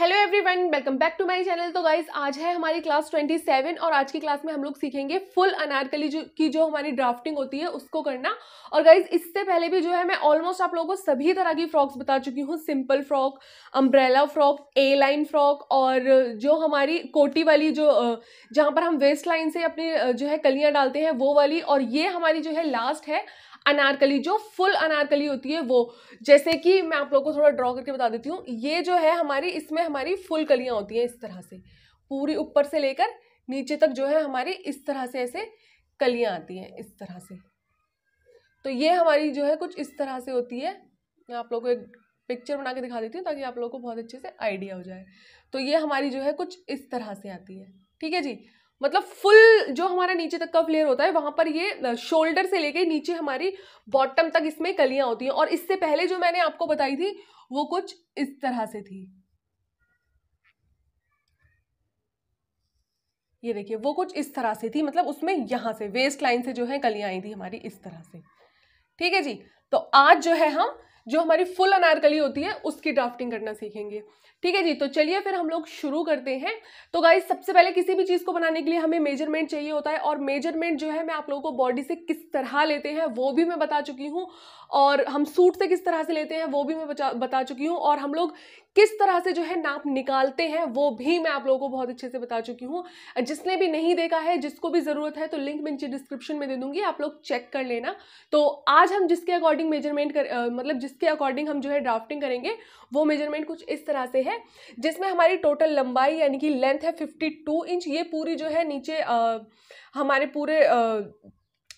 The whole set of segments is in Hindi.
hello everyone welcome back to my channel तो गाइज आज है हमारी क्लास 27 और आज की क्लास में हम लोग सीखेंगे फुल अनारकली जो की जो हमारी ड्राफ्टिंग होती है उसको करना और गाइज इससे पहले भी जो है मैं ऑलमोस्ट आप लोगों को सभी तरह की फ्रॉक्स बता चुकी हूँ simple frock umbrella frock A line frock और जो हमारी कोटी वाली जो जहाँ पर हम वेस्ट लाइन से अपनी जो है कलियाँ डालते हैं वो वाली और ये हमारी जो है लास्ट है अनारकली जो फुल अनारकली होती है वो जैसे कि मैं आप लोगों को थोड़ा ड्रॉ करके बता देती हूँ ये जो है हमारी इसमें हमारी फुल कलियाँ होती हैं इस तरह से पूरी ऊपर से लेकर नीचे तक जो है हमारी इस तरह से ऐसे कलियाँ आती हैं इस तरह से तो ये हमारी जो है कुछ इस तरह से होती है मैं आप लोग को एक पिक्चर बना के दिखा देती हूँ ताकि आप लोगों को बहुत अच्छे से आइडिया हो जाए तो ये हमारी जो है कुछ इस तरह से आती है ठीक है जी मतलब फुल जो हमारा नीचे तक का फ्लेयर होता है वहाँ पर ये शोल्डर से लेके नीचे हमारी बॉटम तक इसमें कलियाँ होती हैं और इससे पहले जो मैंने आपको बताई थी वो कुछ इस तरह से थी ये देखिए वो कुछ इस तरह से थी मतलब उसमें यहां से वेस्ट लाइन से जो है कलियां आई थी हमारी इस तरह से ठीक है जी तो आज जो है हम जो हमारी फुल अनारकली होती है उसकी ड्राफ्टिंग करना सीखेंगे ठीक है जी तो चलिए फिर हम लोग शुरू करते हैं तो गाइज सबसे पहले किसी भी चीज़ को बनाने के लिए हमें मेजरमेंट चाहिए होता है और मेजरमेंट जो है मैं आप लोगों को बॉडी से किस तरह लेते हैं वो भी मैं बता चुकी हूँ और हम सूट से किस तरह से लेते हैं वो भी मैं बता चुकी हूँ और हम लोग किस तरह से जो है नाप निकालते हैं वो भी मैं आप लोगों को बहुत अच्छे से बता चुकी हूँ जिसने भी नहीं देखा है जिसको भी ज़रूरत है तो लिंक मैं नीचे डिस्क्रिप्शन में दे दूँगी आप लोग चेक कर लेना तो आज हम जिसके अकॉर्डिंग मेजरमेंट कर मतलब जिसके अकॉर्डिंग हम जो है ड्राफ्टिंग करेंगे वो मेजरमेंट कुछ इस तरह से है जिसमें हमारी टोटल लंबाई यानी कि लेंथ है फिफ्टी इंच ये पूरी जो है नीचे आ, हमारे पूरे आ,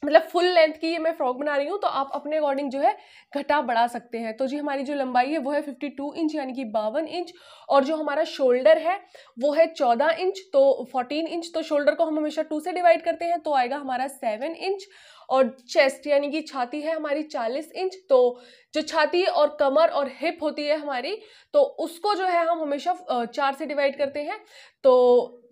मतलब फुल लेंथ की ये मैं फ्रॉक बना रही हूँ तो आप अपने अकॉर्डिंग जो है घटा बढ़ा सकते हैं तो जी हमारी जो लंबाई है वो है 52 इंच यानी कि बावन इंच और जो हमारा शोल्डर है वो है 14 इंच तो 14 इंच तो शोल्डर को हम हमेशा टू से डिवाइड करते हैं तो आएगा हमारा 7 इंच और चेस्ट यानी कि छाती है हमारी 40 इंच तो जो छाती और कमर और हिप होती है हमारी तो उसको जो है हम हमेशा चार से डिवाइड करते हैं तो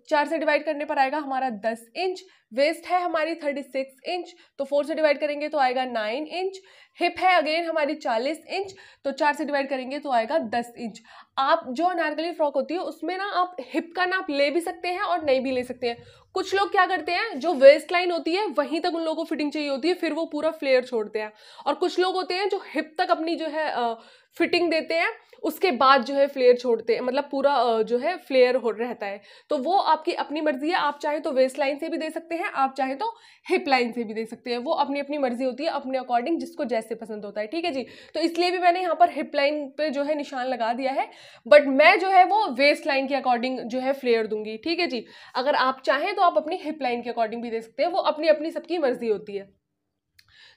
चार से डिवाइड करने पर आएगा हमारा दस इंच वेस्ट है हमारी थर्टी सिक्स इंच तो फोर से डिवाइड करेंगे तो आएगा नाइन इंच हिप है अगेन हमारी चालीस इंच तो चार से डिवाइड करेंगे तो आएगा दस इंच आप जो अनारकली फ्रॉक होती है उसमें ना आप हिप का नाप ले भी सकते हैं और नहीं भी ले सकते हैं कुछ लोग क्या करते हैं जो वेस्ट लाइन होती है वहीं तक उन लोगों को फिटिंग चाहिए होती है फिर वो पूरा फ्लेयर छोड़ते हैं और कुछ लोग होते हैं जो हिप तक अपनी जो है आ, फिटिंग देते हैं उसके बाद जो है फ्लेयर छोड़ते हैं मतलब पूरा आ, जो है फ्लेयर हो रहता है तो वो आपकी अपनी मर्जी है आप चाहे तो वेस्ट लाइन से भी दे सकते हैं हैं आप चाहे तो हिप लाइन से भी दे सकते हैं वो अपनी अपनी मर्जी होती है अपने अकॉर्डिंग जिसको जैसे पसंद होता है ठीक है जी तो इसलिए भी मैंने यहाँ पर हिप लाइन पर जो है निशान लगा दिया है बट मैं जो है वो वेस्ट लाइन के अकॉर्डिंग जो है फ्लेयर दूंगी ठीक है जी अगर आप चाहें तो आप अपनी हिप लाइन के अकॉर्डिंग भी दे सकते हैं वो अपनी अपनी सबकी मर्जी होती है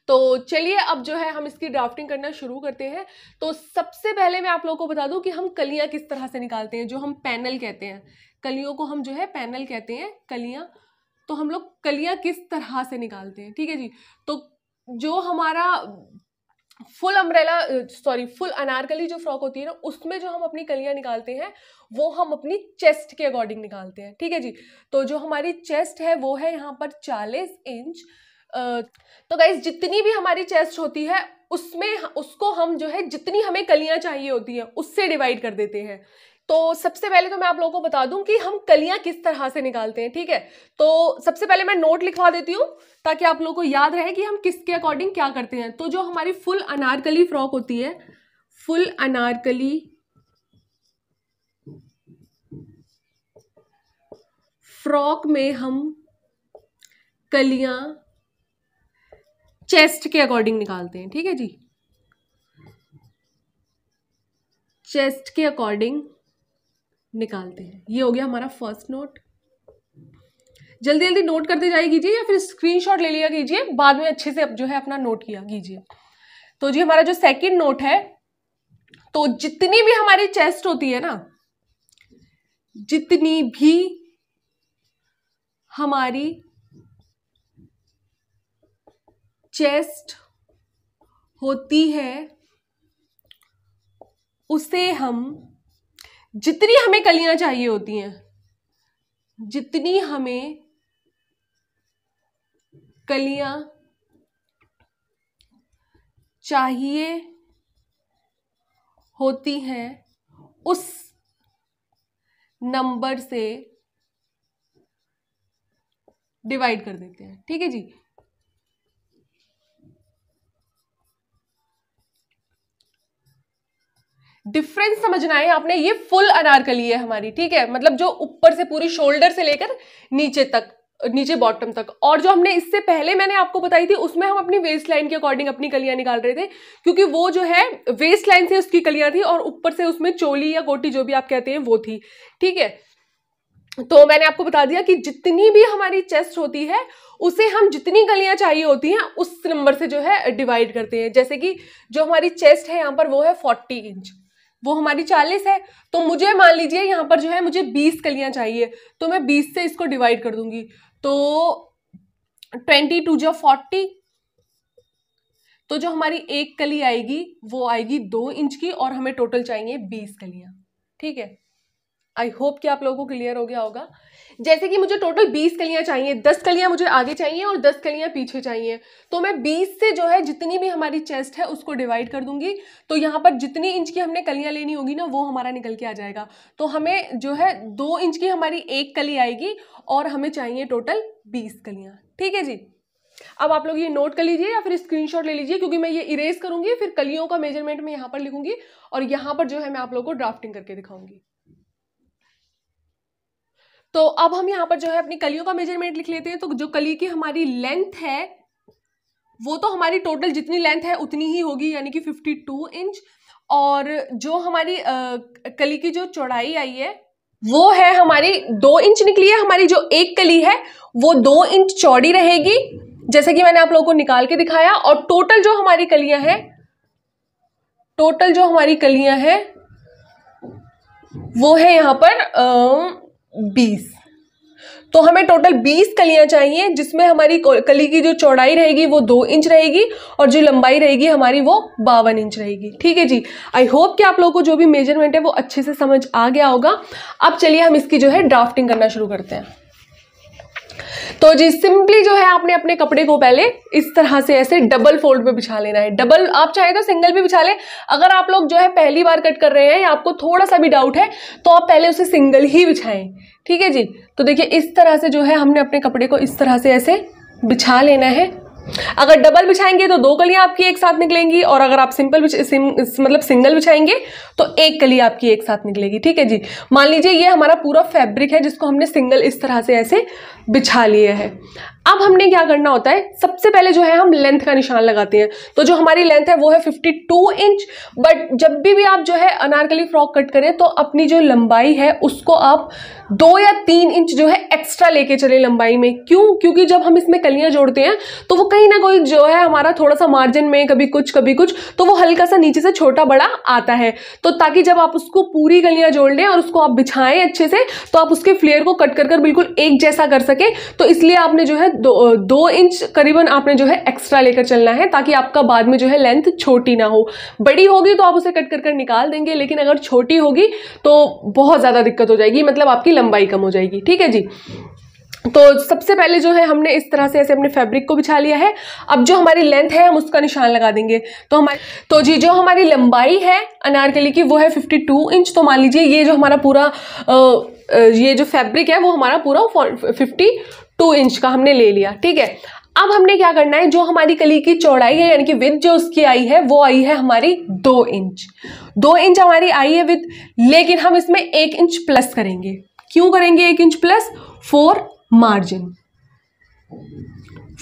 तो चलिए अब जो है हम इसकी ड्राफ्टिंग करना शुरू करते हैं तो सबसे पहले मैं आप लोगों को बता दूं कि हम कलियां किस तरह से निकालते हैं जो हम पैनल कहते हैं कलियों को हम जो है पैनल कहते हैं कलियां तो हम लोग कलियाँ किस तरह से निकालते हैं ठीक है जी तो जो हमारा full umbrella sorry full anarkali जो फ्रॉक होती है ना उसमें जो हम अपनी कलियाँ निकालते हैं वो हम अपनी चेस्ट के अकॉर्डिंग निकालते हैं ठीक है जी तो जो हमारी चेस्ट है वो है यहाँ पर चालीस इंच तो गाइज जितनी भी हमारी चेस्ट होती है उसमें उसको हम जो है जितनी हमें कलियाँ चाहिए होती हैं उससे डिवाइड कर देते हैं तो सबसे पहले तो मैं आप लोगों को बता दूं कि हम कलियां किस तरह से निकालते हैं ठीक है तो सबसे पहले मैं नोट लिखवा देती हूं ताकि आप लोगों को याद रहे कि हम किसके अकॉर्डिंग क्या करते हैं तो जो हमारी फुल अनारकली फ्रॉक होती है फुल अनारकली फ्रॉक में हम कलियां चेस्ट के अकॉर्डिंग निकालते हैं ठीक है जी चेस्ट के अकॉर्डिंग निकालते हैं ये हो गया हमारा फर्स्ट नोट जल्दी जल्दी नोट करते जाए कीजिए या फिर स्क्रीनशॉट ले लिया कीजिए बाद में अच्छे से जो है अपना नोट किया कीजिए तो जी हमारा जो सेकंड नोट है तो जितनी भी हमारी चेस्ट होती है ना जितनी भी हमारी चेस्ट होती है उसे हम जितनी हमें कलियां चाहिए होती हैं जितनी हमें कलियां चाहिए होती हैं उस नंबर से डिवाइड कर देते हैं ठीक है जी डिफरेंस समझना है आपने ये फुल अनारकली है हमारी ठीक है मतलब जो ऊपर से पूरी शोल्डर से लेकर नीचे तक नीचे बॉटम तक और जो हमने इससे पहले मैंने आपको बताई थी उसमें हम अपनी वेस्ट लाइन के अकॉर्डिंग अपनी कलियां निकाल रहे थे क्योंकि वो जो है वेस्ट लाइन से उसकी कलियां थी और ऊपर से उसमें चोली या गोटी जो भी आप कहते हैं वो थी ठीक है तो मैंने आपको बता दिया कि जितनी भी हमारी चेस्ट होती है उसे हम जितनी गलियां चाहिए होती हैं उस नंबर से जो है डिवाइड करते हैं जैसे कि जो हमारी चेस्ट है यहाँ पर वो है फोर्टी इंच वो हमारी चालीस है तो मुझे मान लीजिए यहाँ पर जो है मुझे बीस कलियाँ चाहिए तो मैं बीस से इसको डिवाइड कर दूंगी तो ट्वेंटी टू जो फोर्टी तो जो हमारी एक कली आएगी वो आएगी दो इंच की और हमें टोटल चाहिए बीस कलियाँ ठीक है आई होप कि आप लोगों को क्लियर हो गया होगा जैसे कि मुझे टोटल बीस कलियाँ चाहिए दस कलियाँ मुझे आगे चाहिए और दस कलियाँ पीछे चाहिए तो मैं बीस से जो है जितनी भी हमारी चेस्ट है उसको डिवाइड कर दूंगी तो यहाँ पर जितनी इंच की हमने कलियाँ लेनी होगी ना वो हमारा निकल के आ जाएगा तो हमें जो है दो इंच की हमारी एक कली आएगी और हमें चाहिए टोटल बीस कलियाँ ठीक है जी अब आप लोग ये नोट कर लीजिए या फिर स्क्रीनशॉट ले लीजिए क्योंकि मैं ये इरेज करूंगी फिर कलियों का मेजरमेंट मैं यहाँ पर लिखूंगी और यहाँ पर जो है मैं आप लोगों को ड्राफ्टिंग करके दिखाऊंगी तो अब हम यहाँ पर जो है अपनी कलियों का मेजरमेंट लिख लेते हैं तो जो कली की हमारी लेंथ है वो तो हमारी टोटल जितनी लेंथ है उतनी ही होगी यानी कि 52 इंच और जो हमारी आ, कली की जो चौड़ाई आई है वो है हमारी दो इंच निकली है हमारी जो एक कली है वो दो इंच चौड़ी रहेगी जैसे कि मैंने आप लोगों को निकाल के दिखाया और टोटल जो हमारी कलियां हैं टोटल जो हमारी कलियां हैं वो है यहाँ पर आ, बीस तो हमें टोटल बीस कलियां चाहिए जिसमें हमारी कली की जो चौड़ाई रहेगी वो दो इंच रहेगी और जो लंबाई रहेगी हमारी वो बावन इंच रहेगी ठीक है जी आई होप कि आप लोगों को जो भी मेजरमेंट है वो अच्छे से समझ आ गया होगा अब चलिए हम इसकी जो है ड्राफ्टिंग करना शुरू करते हैं तो जी सिंपली जो है आपने अपने कपड़े को पहले इस तरह से ऐसे डबल फोल्ड पे बिछा लेना है डबल आप चाहे तो सिंगल भी बिछा लें अगर आप लोग जो है पहली बार कट कर रहे हैं या आपको थोड़ा सा भी डाउट है तो आप पहले उसे सिंगल ही बिछाएं ठीक है जी तो देखिए इस तरह से जो है हमने अपने कपड़े को इस तरह से ऐसे बिछा लेना है अगर डबल बिछाएंगे तो दो कलियां आपकी एक साथ निकलेंगी और अगर आप सिंपल सिम, मतलब सिंगल बिछाएंगे तो एक कली आपकी एक साथ निकलेगी ठीक है जी मान लीजिए ये हमारा पूरा फैब्रिक है जिसको हमने सिंगल इस तरह से ऐसे बिछा लिए है अब हमने क्या करना होता है सबसे पहले जो है हम लेंथ का निशान लगाते हैं तो जो हमारी लेंथ है वो है 52 इंच बट जब भी भी आप जो है अनारकली फ्रॉक कट करें तो अपनी जो लंबाई है उसको आप दो या तीन इंच जो है एक्स्ट्रा लेके चले लंबाई में क्यों क्योंकि जब हम इसमें कलियां जोड़ते हैं तो वो कहीं ना कहीं जो है हमारा थोड़ा सा मार्जिन में कभी कुछ कभी कुछ तो वो हल्का सा नीचे से छोटा बड़ा आता है तो ताकि जब आप उसको पूरी कलियां जोड़ लें और उसको आप बिछाएं अच्छे से तो आप उसके फ्लेयर को कट कर कर बिल्कुल एक जैसा कर सकें तो इसलिए आपने जो है दो, दो इंच करीबन आपने जो है एक्स्ट्रा लेकर चलना है ताकि आपका बाद में जो है लेंथ छोटी ना हो बड़ी होगी तो आप उसे कट कर कर निकाल देंगे लेकिन अगर छोटी होगी तो बहुत ज़्यादा दिक्कत हो जाएगी मतलब आपकी लंबाई कम हो जाएगी ठीक है जी तो सबसे पहले जो है हमने इस तरह से ऐसे अपने फैब्रिक को बिछा लिया है अब जो हमारी लेंथ है हम उसका निशान लगा देंगे तो हमारे तो जी जो हमारी लंबाई है अनारकली की वो है 52 इंच तो मान लीजिए ये जो हमारा पूरा आ, ये जो फैब्रिक है वो हमारा पूरा फिफ्टी टू इंच का हमने ले लिया ठीक है अब हमने क्या करना है जो हमारी कली की चौड़ाई है यानी कि विथ जो उसकी आई है वो आई है हमारी दो इंच दो इंच हमारी आई है विथ लेकिन हम इसमें एक इंच प्लस करेंगे क्यों करेंगे एक inch plus four margin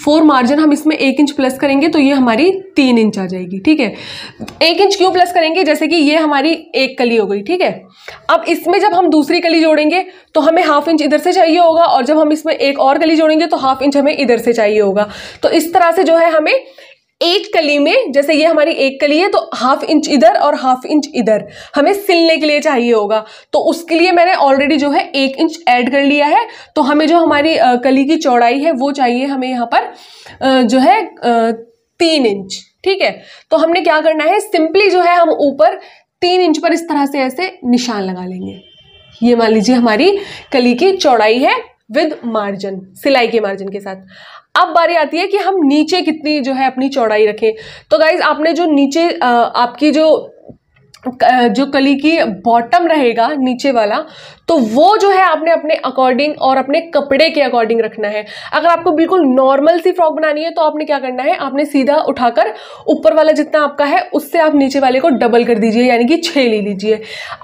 four margin हम इसमें एक इंच प्लस करेंगे तो ये हमारी तीन इंच आ जाएगी ठीक है एक इंच क्यों प्लस करेंगे जैसे कि ये हमारी एक कली हो गई ठीक है अब इसमें जब हम दूसरी कली जोड़ेंगे तो हमें हाफ इंच इधर से चाहिए होगा और जब हम इसमें एक और कली जोड़ेंगे तो हाफ इंच हमें इधर से चाहिए होगा तो इस तरह से जो है हमें एक कली में जैसे ये हमारी एक कली है तो हाफ इंच इधर और हाफ इंच इधर हमें सिलने के लिए चाहिए होगा तो उसके लिए मैंने ऑलरेडी जो है एक इंच ऐड कर लिया है तो हमें जो हमारी कली की चौड़ाई है वो चाहिए हमें यहाँ पर जो है तीन इंच ठीक है तो हमने क्या करना है सिंपली जो है हम ऊपर तीन इंच पर इस तरह से ऐसे निशान लगा लेंगे ये मान लीजिए हमारी कली की चौड़ाई है विद मार्जिन सिलाई के मार्जिन के साथ अब बारी आती है कि हम नीचे कितनी जो है अपनी चौड़ाई रखें तो गाइज आपने जो नीचे आपकी जो जो कली की बॉटम रहेगा नीचे वाला तो वो जो है आपने अपने अकॉर्डिंग और अपने कपड़े के अकॉर्डिंग रखना है अगर आपको बिल्कुल नॉर्मल सी फ्रॉक बनानी है तो आपने क्या करना है आपने सीधा उठाकर ऊपर वाला जितना आपका है उससे आप नीचे वाले को डबल कर दीजिए यानी कि छः ले लीजिए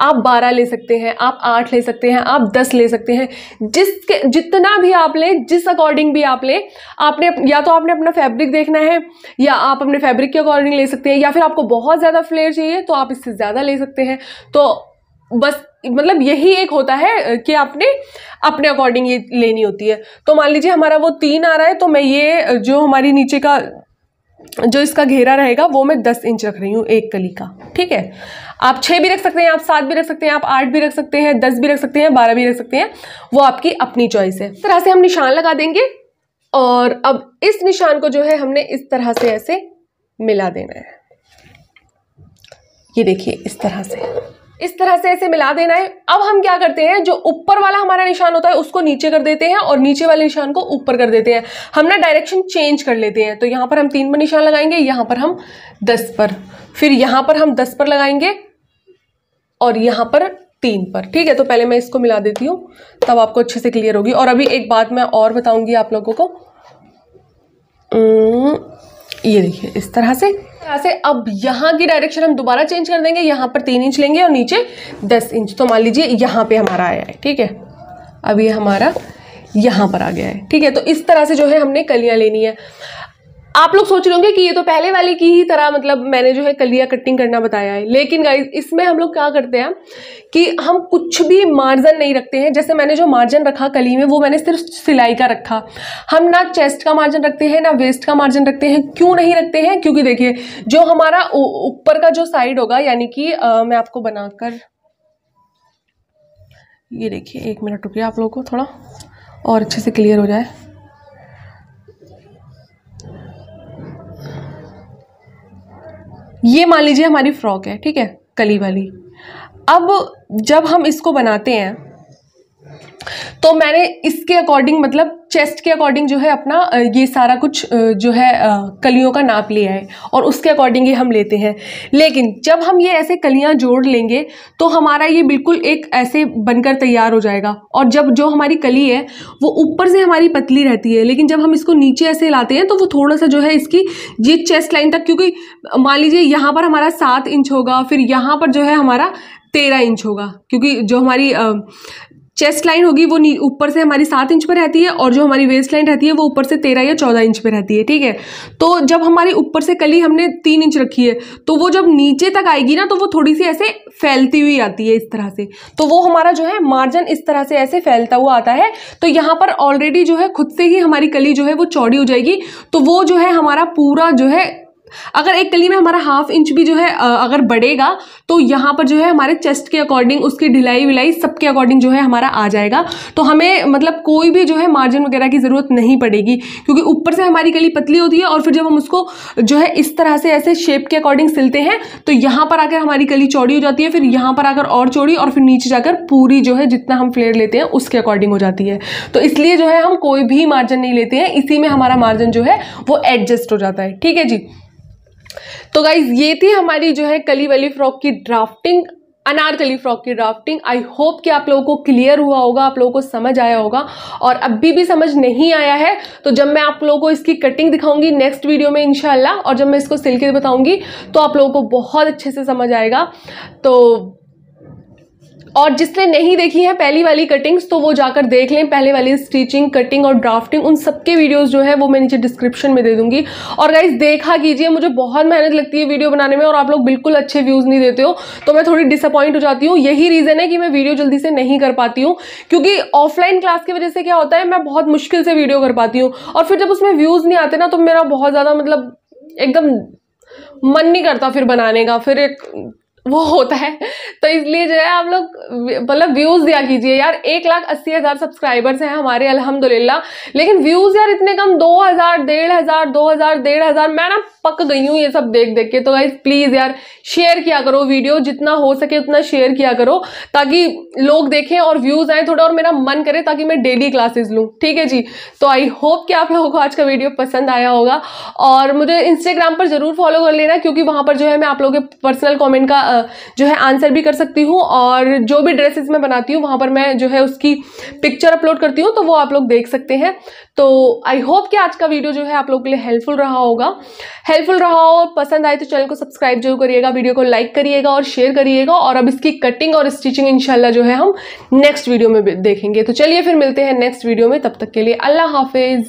आप बारह ले सकते हैं आप आठ ले सकते हैं आप दस ले सकते हैं जिसके जितना भी आप लें जिस अकॉर्डिंग भी आप लें आपने या तो आपने अपना फैब्रिक देखना है या आप अपने फैब्रिक के अकॉर्डिंग ले सकते हैं या फिर आपको बहुत ज़्यादा फ्लेयर चाहिए तो आप इससे ज़्यादा ले सकते हैं तो बस मतलब यही एक होता है कि आपने अपने अकॉर्डिंग ये लेनी होती है तो मान लीजिए हमारा वो तीन आ रहा है तो मैं ये जो हमारी नीचे का जो इसका घेरा रहेगा वो मैं दस इंच रख रही हूँ एक कली का ठीक है आप छः भी रख सकते हैं आप सात भी रख सकते हैं आप आठ भी रख सकते हैं दस भी रख सकते हैं बारह भी रख सकते हैं वो आपकी अपनी चॉइस है इस तरह से हम निशान लगा देंगे और अब इस निशान को जो है हमने इस तरह से ऐसे मिला देना है ये देखिए इस तरह से इस तरह से ऐसे मिला देना है अब हम क्या करते हैं जो ऊपर वाला हमारा निशान होता है उसको नीचे कर देते हैं और नीचे वाले निशान को ऊपर कर देते हैं हम ना डायरेक्शन चेंज कर लेते हैं तो यहां पर हम तीन पर निशान लगाएंगे यहां पर हम दस पर फिर यहां पर हम दस पर लगाएंगे और यहां पर तीन पर ठीक है तो पहले मैं इसको मिला देती हूँ तब आपको अच्छे से क्लियर होगी और अभी एक बात मैं और बताऊंगी आप लोगों को ये देखिए इस तरह से से अब यहाँ की डायरेक्शन हम दोबारा चेंज कर देंगे यहाँ पर तीन इंच लेंगे और नीचे दस इंच तो मान लीजिए यहाँ पे हमारा आया है ठीक है अब ये हमारा यहाँ पर आ गया है ठीक है तो इस तरह से जो है हमने कलियाँ लेनी है आप लोग सोच रहे होंगे कि ये तो पहले वाले की ही तरह मतलब मैंने जो है कलिया कटिंग करना बताया है लेकिन गाइज इसमें हम लोग क्या करते हैं कि हम कुछ भी मार्जन नहीं रखते हैं जैसे मैंने जो मार्जन रखा कली में वो मैंने सिर्फ सिलाई का रखा हम ना चेस्ट का मार्जन रखते हैं ना वेस्ट का मार्जन रखते हैं क्यों नहीं रखते हैं क्योंकि देखिए जो हमारा ऊपर का जो साइड होगा यानी कि आ, मैं आपको बनाकर ये देखिए एक मिनट रुकिए आप लोगों को थोड़ा और अच्छे से क्लियर हो जाए ये मान लीजिए हमारी फ्रॉक है ठीक है कली वाली अब जब हम इसको बनाते हैं तो मैंने इसके अकॉर्डिंग मतलब चेस्ट के अकॉर्डिंग जो है अपना ये सारा कुछ जो है कलियों का नाप लिया है और उसके अकॉर्डिंग ये हम लेते हैं लेकिन जब हम ये ऐसे कलियाँ जोड़ लेंगे तो हमारा ये बिल्कुल एक ऐसे बनकर तैयार हो जाएगा और जब जो हमारी कली है वो ऊपर से हमारी पतली रहती है लेकिन जब हम इसको नीचे ऐसे लाते हैं तो वो थोड़ा सा जो है इसकी ये चेस्ट लाइन तक क्योंकि मान लीजिए यहाँ पर हमारा सात इंच होगा फिर यहाँ पर जो है हमारा तेरह इंच होगा क्योंकि जो हमारी चेस्ट लाइन होगी वो ऊपर से हमारी सात इंच पर रहती है और जो हमारी वेस्ट लाइन रहती है वो ऊपर से तेरह या चौदह इंच पर रहती है ठीक है तो जब हमारी ऊपर से कली हमने तीन इंच रखी है तो वो जब नीचे तक आएगी ना तो वो थोड़ी सी ऐसे फैलती हुई आती है इस तरह से तो वो हमारा जो है मार्जिन इस तरह से ऐसे फैलता हुआ आता है तो यहाँ पर ऑलरेडी जो है खुद से ही हमारी कली जो है वो चौड़ी हो जाएगी तो वो जो है हमारा पूरा जो है अगर एक कली में हमारा हाफ इंच भी जो है अगर बढ़ेगा तो यहाँ पर जो है हमारे चेस्ट के अकॉर्डिंग उसकी ढिलाई विलाई सबके अकॉर्डिंग जो है हमारा आ जाएगा तो हमें मतलब कोई भी जो है मार्जिन वगैरह की ज़रूरत नहीं पड़ेगी क्योंकि ऊपर से हमारी कली पतली होती है और फिर जब हम उसको जो है इस तरह से ऐसे शेप के अकॉर्डिंग सिलते हैं तो यहाँ पर आकर हमारी कली चौड़ी हो जाती है फिर यहाँ पर आकर और चौड़ी और फिर नीचे जाकर पूरी जो है जितना हम फ्लेयर लेते हैं उसके अकॉर्डिंग हो जाती है तो इसलिए जो है हम कोई भी मार्जिन नहीं लेते हैं इसी में हमारा मार्जिन जो है वो एडजस्ट हो जाता है ठीक है जी तो गाइज ये थी हमारी जो है कली वाली फ्रॉक की ड्राफ्टिंग अनारकली फ्रॉक की ड्राफ्टिंग आई होप कि आप लोगों को क्लियर हुआ होगा आप लोगों को समझ आया होगा और अभी भी समझ नहीं आया है तो जब मैं आप लोगों को इसकी कटिंग दिखाऊंगी नेक्स्ट वीडियो में इनशाला और जब मैं इसको सिल के बताऊंगी तो आप लोगों को बहुत अच्छे से समझ आएगा तो और जिसने नहीं देखी है पहली वाली कटिंग्स तो वो जाकर देख लें पहले वाली स्टिचिंग कटिंग और ड्राफ्टिंग उन सबके वीडियोज़ जो है वो मैं नीचे डिस्क्रिप्शन में दे दूँगी और गाइज देखा कीजिए मुझे बहुत मेहनत लगती है वीडियो बनाने में और आप लोग बिल्कुल अच्छे व्यूज़ नहीं देते हो तो मैं थोड़ी डिसअपॉइंट हो जाती हूँ यही रीज़न है कि मैं वीडियो जल्दी से नहीं कर पाती हूँ क्योंकि ऑफलाइन क्लास की वजह से क्या होता है मैं बहुत मुश्किल से वीडियो कर पाती हूँ और फिर जब उसमें व्यूज़ नहीं आते ना तो मेरा बहुत ज़्यादा मतलब एकदम मन नहीं करता फिर बनाने का फिर एक वो होता है तो इसलिए जो है आप लोग मतलब व्यूज़ दिया कीजिए यार एक लाख अस्सी हज़ार सब्सक्राइबर्स हैं हमारे अलहमदुल्ला लेकिन व्यूज़ यार इतने कम दो हज़ार डेढ़ हज़ार दो हज़ार डेढ़ हज़ार मैडम पक गई हूँ ये सब देख देख के तो गाइज प्लीज़ यार शेयर किया करो वीडियो जितना हो सके उतना शेयर किया करो ताकि लोग देखें और व्यूज़ आए थोड़ा और मेरा मन करे ताकि मैं डेली क्लासेस लूँ ठीक है जी तो आई होप कि आप लोगों को आज का वीडियो पसंद आया होगा और मुझे इंस्टाग्राम पर ज़रूर फॉलो कर लेना क्योंकि वहाँ पर जो है मैं आप लोगों के पर्सनल कॉमेंट का जो है आंसर भी कर सकती हूँ और जो भी ड्रेसेस मैं बनाती हूँ वहाँ पर मैं जो है उसकी पिक्चर अपलोड करती हूँ तो वो आप लोग देख सकते हैं तो आई होप कि आज का वीडियो जो है आप लोगों के लिए हेल्पफुल रहा होगा हेल्पफुल रहा हो पसंद आए तो चैनल को सब्सक्राइब जरूर करिएगा वीडियो को लाइक करिएगा और शेयर करिएगा और अब इसकी कटिंग और स्टिचिंग इनशाला जो है हम नेक्स्ट वीडियो में देखेंगे तो चलिए फिर मिलते हैं नेक्स्ट वीडियो में तब तक के लिए अल्लाह हाफिज़